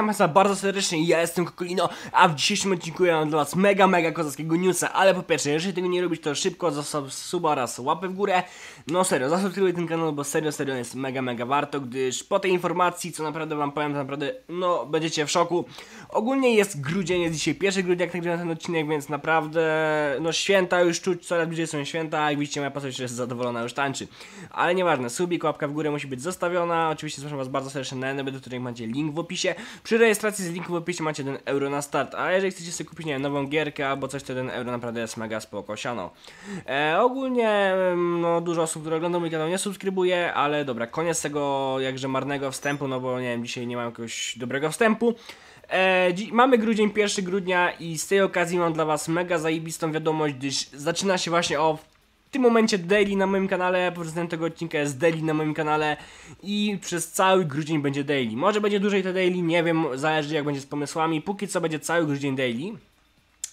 witam Państwa bardzo serdecznie, ja jestem Kokolino, a w dzisiejszym odcinku ja mam dla Was mega, mega kozackiego newsa, ale po pierwsze, jeżeli tego nie robić, to szybko zostaw suba oraz łapę w górę, no serio, zasubskrybuj ten kanał, bo serio, serio jest mega, mega warto, gdyż po tej informacji, co naprawdę Wam powiem, naprawdę, no, będziecie w szoku. Ogólnie jest grudzień, jest dzisiaj pierwszy grudzień jak nagrywam ten odcinek, więc naprawdę, no święta już czuć, coraz bliżej są święta, jak widzicie, moja postać jest zadowolona, już tańczy. Ale nieważne, subik, łapka w górę musi być zostawiona, oczywiście zapraszam Was bardzo serdecznie na NB, do której macie link w opisie. Przy rejestracji z linku w opisie macie 1 euro na start, a jeżeli chcecie sobie kupić nie wiem, nową gierkę albo coś, to 1 euro naprawdę jest mega spoko, siano. E, ogólnie no, dużo osób, które oglądają mój kanał nie subskrybuje, ale dobra, koniec tego jakże marnego wstępu, no bo nie wiem, dzisiaj nie mam jakiegoś dobrego wstępu. E, mamy grudzień, 1 grudnia i z tej okazji mam dla Was mega zajebistą wiadomość, gdyż zaczyna się właśnie o w tym momencie daily na moim kanale, po prostu tego odcinka jest daily na moim kanale i przez cały grudzień będzie daily. Może będzie dłużej te daily, nie wiem, zależy jak będzie z pomysłami. Póki co będzie cały grudzień daily.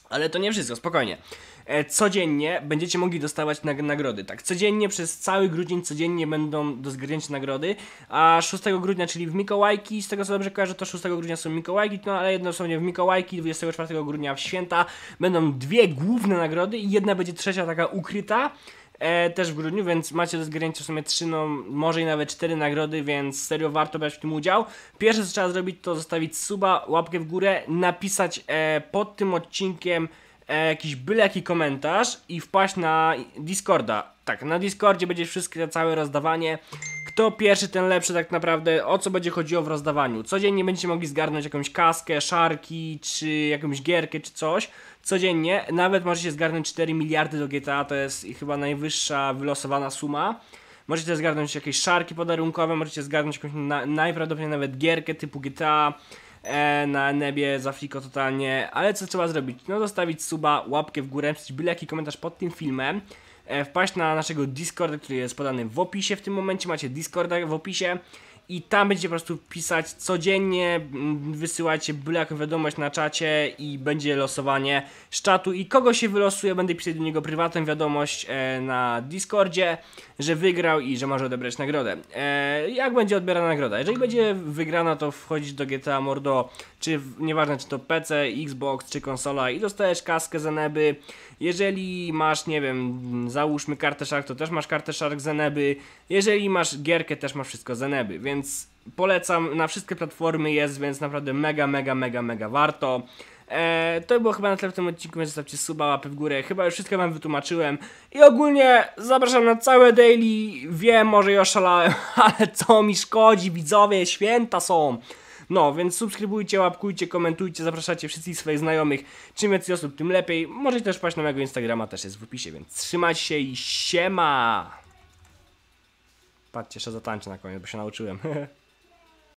Ale to nie wszystko, spokojnie. E, codziennie będziecie mogli dostawać nag nagrody, tak? Codziennie przez cały grudzień, codziennie będą do zgarnięcia nagrody, a 6 grudnia, czyli w Mikołajki, z tego co dobrze kojarzę, to 6 grudnia są Mikołajki, no ale nie w Mikołajki, 24 grudnia w święta będą dwie główne nagrody i jedna będzie trzecia taka ukryta, e, też w grudniu, więc macie do zgarnięcia w sumie 3, no może i nawet 4 nagrody, więc serio warto brać w tym udział. Pierwsze co trzeba zrobić to zostawić suba, łapkę w górę, napisać e, pod tym odcinkiem e, jakiś byle jaki komentarz i wpaść na Discorda. Tak, na Discordzie będzie wszystkie całe rozdawanie. Kto pierwszy, ten lepszy tak naprawdę, o co będzie chodziło w rozdawaniu. Codziennie będziecie mogli zgarnąć jakąś kaskę, szarki, czy jakąś gierkę, czy coś codziennie. Nawet możecie zgarnąć 4 miliardy do GTA, to jest chyba najwyższa wylosowana suma. Możecie zgarnąć jakieś szarki podarunkowe, możecie zgarnąć jakąś na, najprawdopodobniej nawet gierkę typu GTA e, na niebie e za fliko totalnie. Ale co trzeba zrobić? No zostawić suba, łapkę w górę, pisać byle jaki komentarz pod tym filmem e, wpaść na naszego Discorda, który jest podany w opisie w tym momencie, macie Discorda w opisie i tam będziecie po prostu pisać codziennie, mm, wysyłajcie byle jaką wiadomość na czacie i będzie losowanie z czatu i kogo się wylosuje, będę pisać do niego prywatną wiadomość e, na Discordzie, że wygrał i że może odebrać nagrodę. E, jak będzie odbierana nagroda? Jeżeli będzie wygrana, to wchodzisz do GTA Mordo, czy nieważne czy to PC, Xbox czy konsola i dostajesz kaskę Zeneby. Jeżeli masz, nie wiem, załóżmy kartę Shark, to też masz kartę Shark Zeneby. Jeżeli masz gierkę, też masz wszystko Zeneby, więc więc polecam, na wszystkie platformy jest, więc naprawdę mega, mega, mega, mega warto. Eee, to było chyba na tyle w tym odcinku, więc zostawcie suba, łapy w górę, chyba już wszystko wam wytłumaczyłem. I ogólnie zapraszam na całe daily, wiem, może i oszalałem, ale co mi szkodzi, widzowie, święta są. No, więc subskrybujcie, łapkujcie, komentujcie, zapraszacie wszystkich swoich znajomych. Czym więcej osób, tym lepiej. Możecie też paść na mojego Instagrama, też jest w opisie, więc trzymajcie się i siema! Patrzcie, jeszcze zatańczę na koniec, bo się nauczyłem.